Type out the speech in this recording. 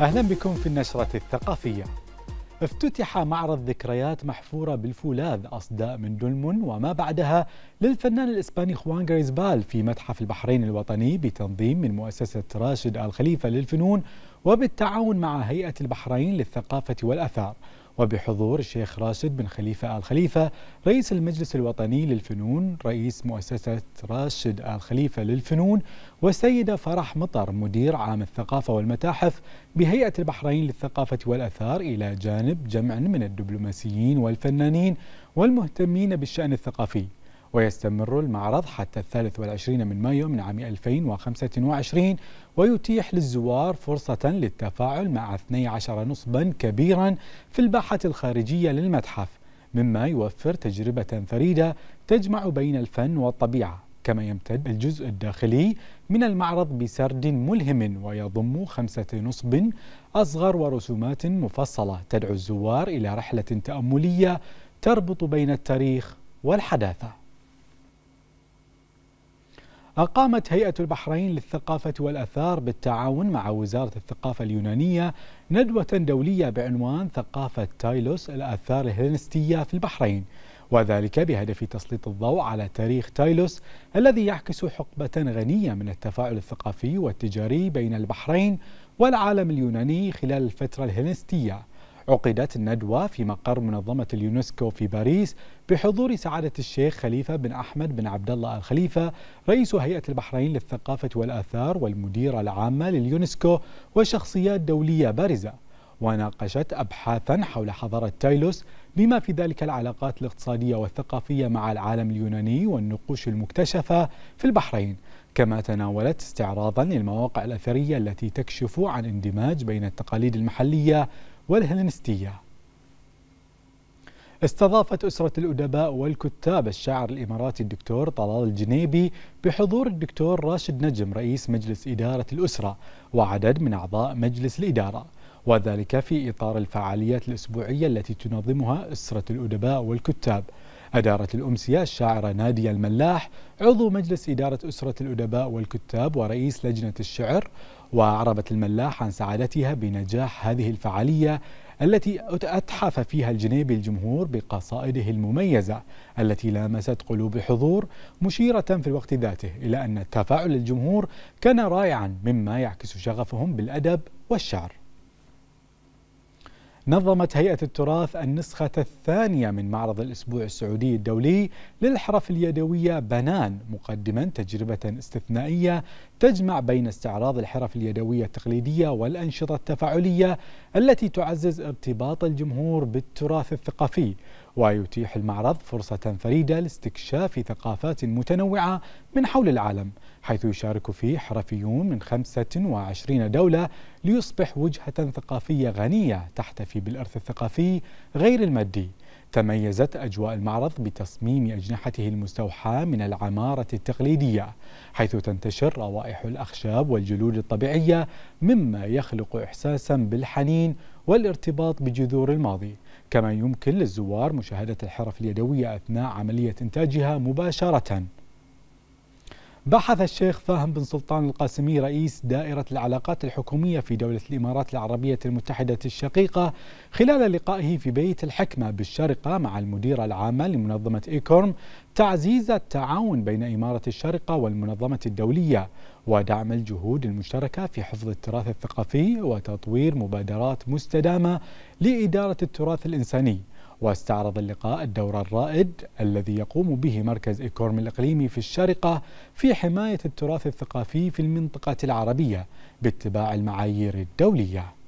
أهلا بكم في النشرة الثقافية افتتح معرض ذكريات محفورة بالفولاذ أصداء من دلمن وما بعدها للفنان الإسباني خوان غريزبال في متحف البحرين الوطني بتنظيم من مؤسسة راشد الخليفة للفنون وبالتعاون مع هيئة البحرين للثقافة والأثار وبحضور الشيخ راشد بن خليفة آل خليفة رئيس المجلس الوطني للفنون رئيس مؤسسة راشد آل خليفة للفنون والسيدة فرح مطر مدير عام الثقافة والمتاحف بهيئة البحرين للثقافة والأثار إلى جانب جمع من الدبلوماسيين والفنانين والمهتمين بالشأن الثقافي ويستمر المعرض حتى الثالث والعشرين من مايو من عام 2025 ويتيح للزوار فرصة للتفاعل مع 12 نصبا كبيرا في الباحة الخارجية للمتحف مما يوفر تجربة فريدة تجمع بين الفن والطبيعة كما يمتد الجزء الداخلي من المعرض بسرد ملهم ويضم خمسة نصب أصغر ورسومات مفصلة تدعو الزوار إلى رحلة تأملية تربط بين التاريخ والحداثة أقامت هيئة البحرين للثقافة والأثار بالتعاون مع وزارة الثقافة اليونانية ندوة دولية بعنوان ثقافة تايلوس الآثار الهلنستية في البحرين وذلك بهدف تسليط الضوء على تاريخ تايلوس الذي يعكس حقبة غنية من التفاعل الثقافي والتجاري بين البحرين والعالم اليوناني خلال الفترة الهلنستية عقدت الندوة في مقر منظمة اليونسكو في باريس بحضور سعادة الشيخ خليفة بن أحمد بن عبد الله الخليفة رئيس هيئة البحرين للثقافة والآثار والمديرة العامة لليونسكو وشخصيات دولية بارزة وناقشت أبحاثا حول حضارة تايلوس بما في ذلك العلاقات الاقتصادية والثقافية مع العالم اليوناني والنقوش المكتشفة في البحرين كما تناولت استعراضا للمواقع الأثرية التي تكشف عن اندماج بين التقاليد المحلية والهلنستية استضافت أسرة الأدباء والكتاب الشاعر الإماراتي الدكتور طلال الجنيبي بحضور الدكتور راشد نجم رئيس مجلس إدارة الأسرة وعدد من أعضاء مجلس الإدارة وذلك في إطار الفعاليات الأسبوعية التي تنظمها أسرة الأدباء والكتاب أدارت الأمسية الشاعرة نادية الملاح عضو مجلس إدارة أسرة الأدباء والكتاب ورئيس لجنة الشعر وأعربت الملاح عن سعادتها بنجاح هذه الفعالية التي أتحف فيها الجنيبي الجمهور بقصائده المميزة التي لامست قلوب الحضور مشيرة في الوقت ذاته إلى أن تفاعل الجمهور كان رائعا مما يعكس شغفهم بالأدب والشعر نظمت هيئة التراث النسخة الثانية من معرض الأسبوع السعودي الدولي للحرف اليدوية بنان مقدما تجربة استثنائية تجمع بين استعراض الحرف اليدوية التقليدية والأنشطة التفاعلية التي تعزز ارتباط الجمهور بالتراث الثقافي ويتيح المعرض فرصة فريدة لاستكشاف ثقافات متنوعة من حول العالم حيث يشارك فيه حرفيون من 25 دولة ليصبح وجهة ثقافية غنية تحت التكتفي بالإرث الثقافي غير المادي تميزت أجواء المعرض بتصميم أجنحته المستوحاة من العمارة التقليدية حيث تنتشر روائح الأخشاب والجلود الطبيعية مما يخلق إحساسا بالحنين والارتباط بجذور الماضي كما يمكن للزوار مشاهدة الحرف اليدوية أثناء عملية إنتاجها مباشرةً بحث الشيخ فاهم بن سلطان القاسمي رئيس دائرة العلاقات الحكومية في دولة الإمارات العربية المتحدة الشقيقة خلال لقائه في بيت الحكمة بالشارقة مع المديرة العامة لمنظمة إيكورم تعزيز التعاون بين إمارة الشارقة والمنظمة الدولية ودعم الجهود المشتركة في حفظ التراث الثقافي وتطوير مبادرات مستدامة لإدارة التراث الإنساني واستعرض اللقاء الدور الرائد الذي يقوم به مركز إيكورم الإقليمي في الشارقة في حماية التراث الثقافي في المنطقة العربية باتباع المعايير الدولية